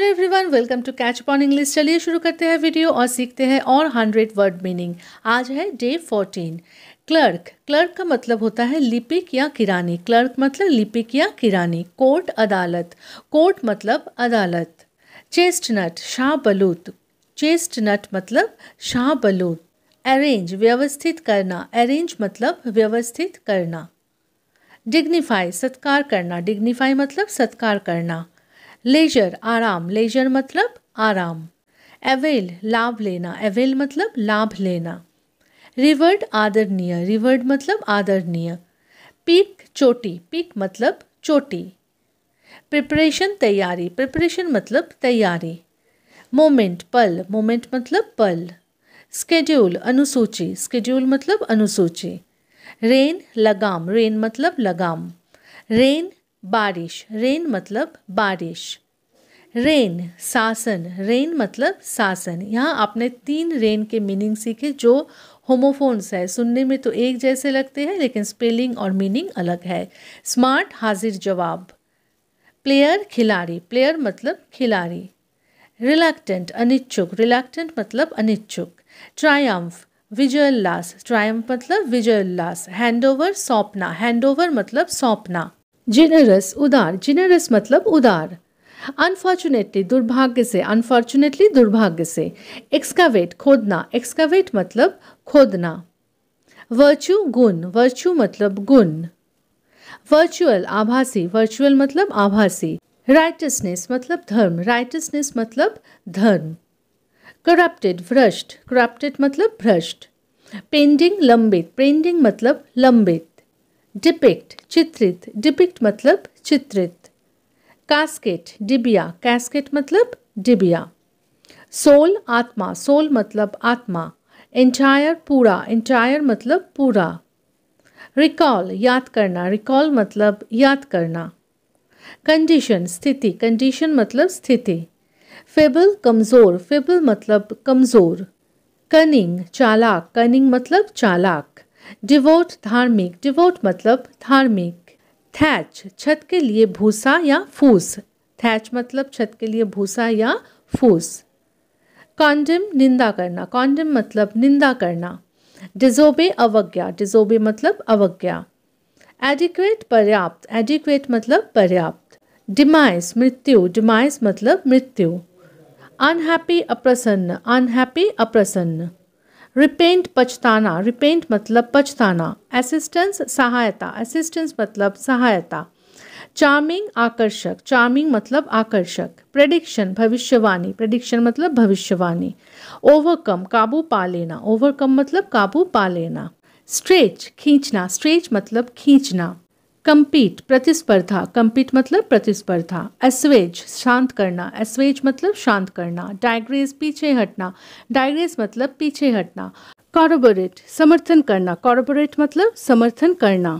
hello everyone welcome to catch upon English चलिए शुरू करते हैं वीडियो और सीखते हैं और हंड्रेड वर्ड मीनिंग आज है डे फोर्टीन क्लर्क क्लर्क का मतलब होता है लिपिक या किरानी क्लर्क मतलब लिपिक या किरानी कोर्ट अदालत कोर्ट मतलब अदालत चेस्टनट शाह चेस्ट चेस्टनट मतलब शाह अरेंज व्यवस्थित करना अरेंज मतलब व्यवस्थित करना डिग्निफाई सत्कार करना डिग्निफाई मतलब सत्कार करना लेजर आराम लेजर मतलब आराम एवेल लाभ लेना एवेल मतलब लाभ लेना रिवर्ड आदरणीय रिवर्ड मतलब आदरणीय पीक चोटी पीक मतलब चोटी प्रिपरेशन तैयारी प्रिपरेशन मतलब तैयारी मोमेंट पल मोमेंट मतलब पल स्केड्यूल अनुसूची स्केड्यूल मतलब अनुसूची रेन लगाम रेन मतलब लगाम रेन बारिश रेन मतलब बारिश रेन शासन रेन मतलब शासन यहाँ आपने तीन रेन के मीनिंग सीखे जो होमोफोन्स है सुनने में तो एक जैसे लगते हैं लेकिन स्पेलिंग और मीनिंग अलग है स्मार्ट हाजिर जवाब प्लेयर खिलाड़ी प्लेयर मतलब खिलाड़ी रिलैक्टेंट अनिच्छुक रिलैक्टेंट मतलब अनिच्छुक ट्रायम्फ उल्लास ट्रायम्फ मतलब हैंड ओवर सौंपना हैंड ओवर मतलब सौंपना जिनरस उदार जिनरस मतलब उदार अनफॉर्चुनेटली दुर्भाग्य से अनफॉर्चुनेटली दुर्भाग्य से एक्सकावेट खोदना एक्सकावेट मतलब खोदना वर्च्यू गुण वर्च्यू मतलब गुण वर्चुअल आभासी वर्चुअल मतलब आभासी राइटसनेस मतलब धर्म राइटसनेस मतलब धर्म करप्टेड भ्रष्ट करप्टेड मतलब भ्रष्ट पेंडिंग लंबित पेंडिंग मतलब लंबित डिपिक्ट चित्रित डिपिक्ट मतलब चित्रित कास्केट डिबिया कैस्केट मतलब डिबिया सोल आत्मा सोल मतलब आत्मा एंटायर पूरा इंटायर मतलब पूरा रिकॉल याद करना रिकॉल मतलब याद करना कंडीशन स्थिति कंडीशन मतलब स्थिति फेबल कमज़ोर फेबल मतलब कमज़ोर कनिंग चालाक कनिंग मतलब चालाक डिवोट धार्मिक डिवोट मतलब धार्मिक थैच छत के लिए भूसा या फूस थैच मतलब छत के लिए भूसा या फूस कॉन्डम निंदा करना कॉन्डम मतलब निंदा करना डिजोबे अवज्ञा डिजोबे मतलब अवज्ञा एडिक्वेट पर्याप्त एडिक्वेट मतलब पर्याप्त डिमाइस मृत्यु डिमाइस मतलब मृत्यु अनहैप्पी अप्रसन्न अनहैप्पी अप्रसन्न रिपेंट पछताना रिपेंट मतलब पछताना असिस्टेंस सहायता असिस्टेंस मतलब सहायता चार्मिंग आकर्षक चार्मिंग मतलब आकर्षक प्रडिक्शन भविष्यवाणी प्रडिक्शन मतलब भविष्यवाणी ओवरकम काबू पा लेना ओवरकम मतलब काबू पा लेना स्ट्रेच खींचना स्ट्रेच मतलब खींचना कम्पीट प्रतिस्पर्धा कम्पीट मतलब प्रतिस्पर्धा एसवेज शांत करना अस्वेज मतलब शांत करना डायग्रेस पीछे हटना डायग्रेस मतलब पीछे हटना कॉरबोरेट समर्थन करना कॉरबोरेट मतलब समर्थन करना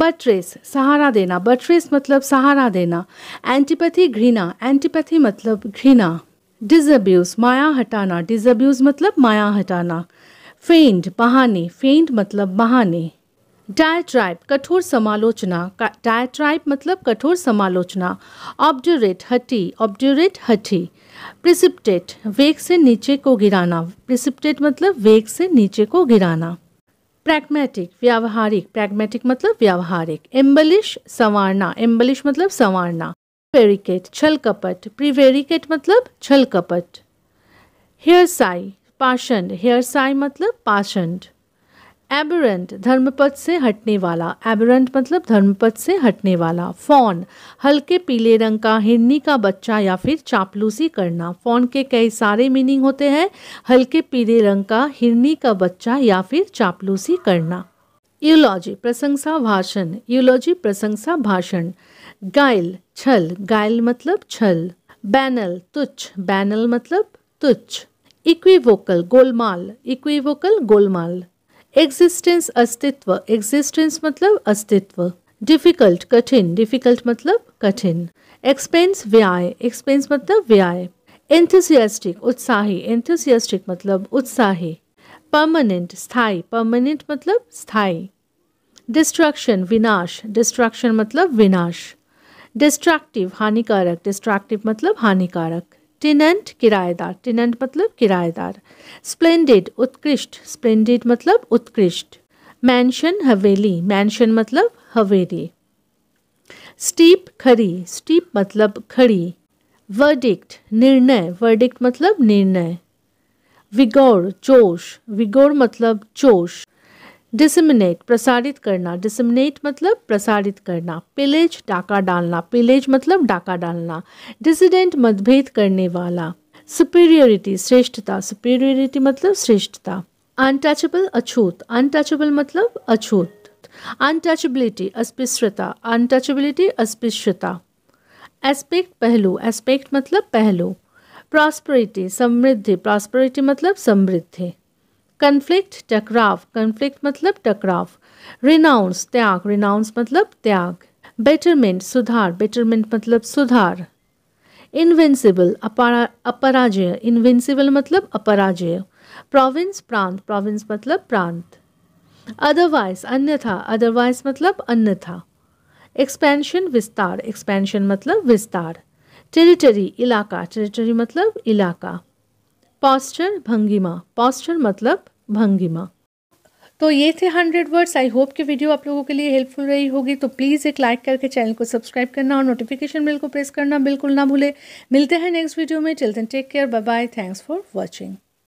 बट्रेस सहारा देना बट्रेस मतलब सहारा देना एंटीपैथी घृणा एंटीपैथी मतलब घृणा डिजब्यूज माया हटाना डिजब्यूज मतलब माया हटाना फेंड बहाने फेंड मतलब बहाने डायट्राइब कठोर समालोचना का डायट्राइब मतलब कठोर समालोचना ऑब्ड्यूरेट हटी ऑब्ड्यूरेट हटी प्रिसिप्टेट वेग से नीचे को गिराना प्रिसिप्टेट मतलब वेग से नीचे को गिराना प्रैग्मेटिक व्यावहारिक प्रैग्मेटिक मतलब व्यावहारिक एम्बलिश संवारना एम्बलिश मतलब संवारना फेरिकेट छल कपट प्रीवेरिकेट मतलब छल कपट हेयरसाई पाषंड हेयरसाई मतलब पाषंड एबरेंट धर्मपथ से हटने वाला एबरेंट मतलब धर्मपथ से हटने वाला फॉन हल्के पीले रंग का हिरनी का बच्चा या फिर चापलूसी करना फॉन के कई सारे मीनिंग होते हैं हल्के पीले रंग का हिरनी का बच्चा या फिर चापलूसी करना यूलॉजी प्रशंसा भाषण यूलॉजी प्रशंसा भाषण गायल छल गायल मतलब छल बैनल तुच्छ बैनल मतलब तुच्छ इक्वी वोकल गोलमाल इक्वी वोकल गोलमाल एग्जिस्टेंस अस्तित्व एग्जिस्टेंस मतलब अस्तित्व डिफिकल्ट कठिन डिफिकल्ट मतलब कठिन एक्सपेंस व्याय एक्सपेंस मतलब व्याय एंथुसियास्टिक उत्साही एंथुसियास्टिक मतलब उत्साही परमानेंट स्थाई परमानेंट मतलब स्थाई डिस्ट्रक्शन विनाश डिस्ट्रक्शन मतलब विनाश डिस्ट्रैक्टिव हानिकारक डिस्ट्रैक्टिव मतलब हानिकारक टेनेंट किराएदार टेनेंट मतलब किराएदार स्प्लेंडेड उत्कृष्ट स्प्लेंडेड मतलब उत्कृष्ट मैंशन हवेली मैंशन मतलब हवेली स्टीप खड़ी स्टीप मतलब खड़ी वर्डिक्ट निर्णय वर्डिक्ट मतलब निर्णय विगौर जोश विगौर मतलब जोश डिसमिनेट प्रसारित करना डिसमिनेट मतलब प्रसारित करना पिलेज डाका डालना पिलेज मतलब डाका डालना डिसिडेंट मतभेद करने वाला सुपीरियरिटी श्रेष्ठता सुपीरियरिटी मतलब श्रेष्ठता अनटचेबल अछूत अनटचेबल मतलब अछूत अनटचेबिलिटी अस्पृश्यता अनटचेबिलिटी अस्पृश्यता एस्पेक्ट पहलू एस्पेक्ट मतलब पहलू प्रॉस्परिटी समृद्धि प्रॉस्परिटी मतलब समृद्धि कन्फ्लिक्ट टकराव कन्फ्लिक्ट मतलब टकराव रिनाउंस त्याग रिनाउंस मतलब त्याग बेटरमेंट सुधार बेटरमेंट मतलब सुधार इनविंसिबल अपरा अपराजय इनविंसिबल मतलब अपराजय प्रोविंस प्रांत प्रोविंस मतलब प्रांत अदरवाइज अन्यथा अदरवाइज मतलब अन्यथा एक्सपेंशन विस्तार एक्सपेंशन मतलब विस्तार टेरिटरी इलाका टेरिटरी मतलब इलाका पॉस्चर भंगिमा पॉस्चर मतलब भंगिमा तो ये थे हंड्रेड वर्ड्स आई होप कि वीडियो आप लोगों के लिए हेल्पफुल रही होगी तो प्लीज़ एक लाइक करके चैनल को सब्सक्राइब करना और नोटिफिकेशन बिल को प्रेस करना बिल्कुल ना भूले मिलते हैं नेक्स्ट वीडियो में children take care bye bye thanks for watching